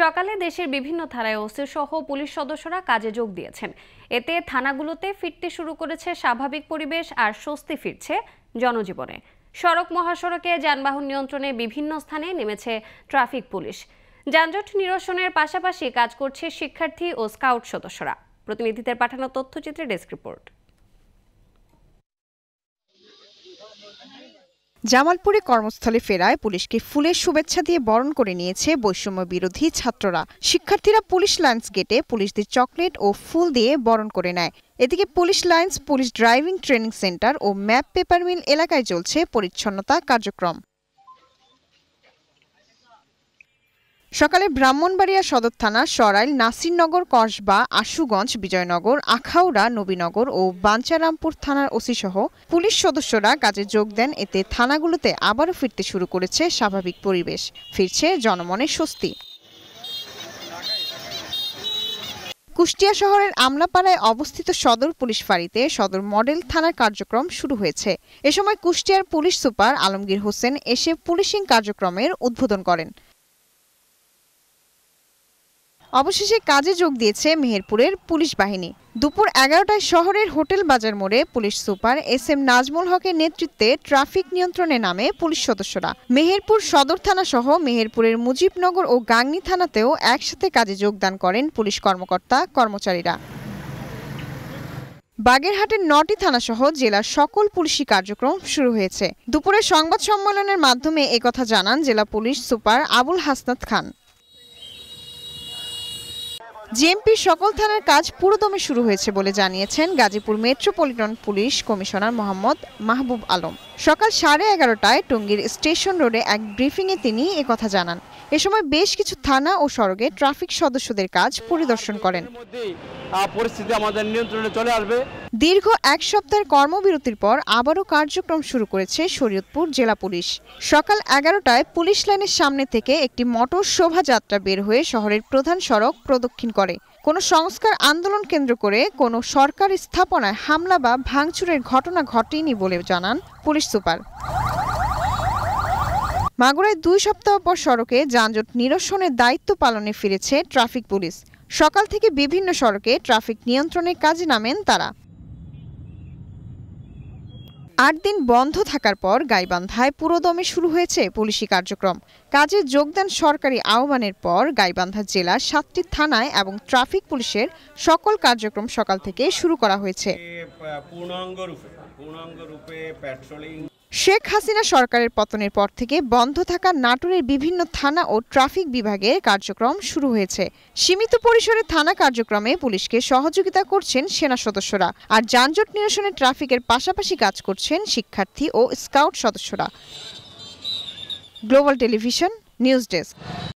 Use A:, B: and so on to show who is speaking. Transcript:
A: সকালে দেশের বিভিন্ন থানায় ওসি সহ পুলিশ সদস্যরা কাজে যোগ দিয়েছেন এতে থানাগুলোতে ফিরতে শুরু করেছে স্বাভাবিক পরিবেশ আর স্বস্তি ফিরছে জনজীবনে সড়ক মহাসড়কে যানবাহন নিয়ন্ত্রণে বিভিন্ন স্থানে নেমেছে ট্রাফিক পুলিশ যানজট নিরসনের পাশাপাশি কাজ করছে শিক্ষার্থী ও স্কাউট সদস্যরা প্রতিনিধিদের পাঠানো তথ্যচিত্রে
B: ডেস্ক রিপোর্ট জামালপুরে কর্মস্থলে ফেরায় পুলিশকে ফুলের শুভেচ্ছা দিয়ে বরণ করে নিয়েছে বৈষম্য বিরোধী ছাত্ররা শিক্ষার্থীরা পুলিশ লাইন্স গেটে পুলিশদের চকলেট ও ফুল দিয়ে বরণ করে নেয় এদিকে police lines police driving training center ও ম্যাপ পেপার মিল এলাকায় চলছে পরিচ্ছন্নতা কার্যক্রম সকালে ব্রাহ্মণবাড়িয়া সদর থানা সরাইল নাসিরনগর কসবা আশুগঞ্জ বিজয়নগর আখাউড়া নবীনগর ও বাঞ্চারামপুর থানার ওসিসহ পুলিশ সদস্যরা কাজে যোগ দেন এতে থানাগুলোতে আবারও ফিরতে শুরু করেছে স্বাভাবিক পরিবেশ ফিরছে জনমনে স্বস্তি কুষ্টিয়া শহরের আমলাপাড়ায় অবস্থিত সদর পুলিশ ফাঁড়িতে সদর মডেল থানার কার্যক্রম শুরু হয়েছে এ সময় কুষ্টিয়ার পুলিশ সুপার আলমগীর হোসেন এসে পুলিশিং কার্যক্রমের উদ্বোধন করেন অবশেষে কাজে যোগ দিয়েছে মেহেরপুরের পুলিশ বাহিনী দুপুর এগারোটায় শহরের হোটেল বাজার মোড়ে police super S M Nazmul হকের নেতৃত্বে ট্রাফিক নিয়ন্ত্রণে নামে পুলিশ সদস্যরা মেহেরপুর সদর থানা সহ মেহেরপুরের মুজিবনগর ও গাংনি থানাতেও একসাথে কাজে যোগদান করেন পুলিশ কর্মকর্তা কর্মচারীরা বাগেরহাটের নটি থানাসহ জেলার সকল পুলিশি কার্যক্রম শুরু হয়েছে দুপুরে সংবাদ সম্মেলনের মাধ্যমে একথা জানান জেলা police super Abul Hasnat Khan GMP সকল থানার কাজ পুরোদমে শুরু হয়েছে বলে জানিয়েছেন Gazipur metropolitan police commissioner Mohammad Mahbub Alam সকাল সাড়ে এগারোটায় টঙ্গীর স্টেশন রোডে এক ব্রিফিংয়ে তিনি একথা জানান এ সময় বেশ কিছু থানা ও সড়কে ট্রাফিক সদস্যদের কাজ পরিদর্শন করেন
A: পরিস্থিতি আমাদের নিয়ন্ত্রণে চলে
B: আসবে দীর্ঘ এক সপ্তাহের কর্মবিরতির পর আবারও কার্যক্রম শুরু করেছে শরীয়তপুর জেলা পুলিশ সকাল এগারোটায় পুলিশ লাইনের সামনে থেকে একটি মোটর শোভাযাত্রা বের হয়ে শহরের প্রধান সড়ক প্রদক্ষিণ করে কোনো সংস্কার আন্দোলন কেন্দ্র করে কোনো সরকার স্থাপনায় হামলা বা ভাঙচুরের ঘটনা ঘটেনি বলে জানান পুলিশ সুপার মাগুরায় দুই সপ্তাহ পর সড়কে যানজট নিরসনের দায়িত্ব পালনে ফিরেছে ট্রাফিক পুলিশ সকাল থেকে বিভিন্ন সড়কে ট্রাফিক নিয়ন্ত্রণের কাজে নামেন তারা আট দিন বন্ধ থাকার পর গাইবান্ধায় পুরোদমে শুরু হয়েছে পুলিশি কার্যক্রম কাজে যোগদান সরকারি আহ্বানের পর গাইবান্ধা জেলার সাতটি থানায় এবং ট্রাফিক পুলিশের সকল কার্যক্রম সকাল থেকে শুরু করা হয়েছে শেখ হাসিনা সরকারের পতনের পর থেকে বন্ধ থাকা নাটোরের বিভিন্ন থানা ও ট্রাফিক বিভাগে কার্যক্রম শুরু হয়েছে সীমিত পরিসরে থানা কার্যক্রমে পুলিশকে সহযোগিতা করছেন সেনা সদস্যরা আর যানজট নিরসনে ট্রাফিকের পাশাপাশি কাজ করছেন শিক্ষার্থী ও স্কাউট সদস্যরা গ্লোবাল টেলিভিশন নিউজ ডেস্ক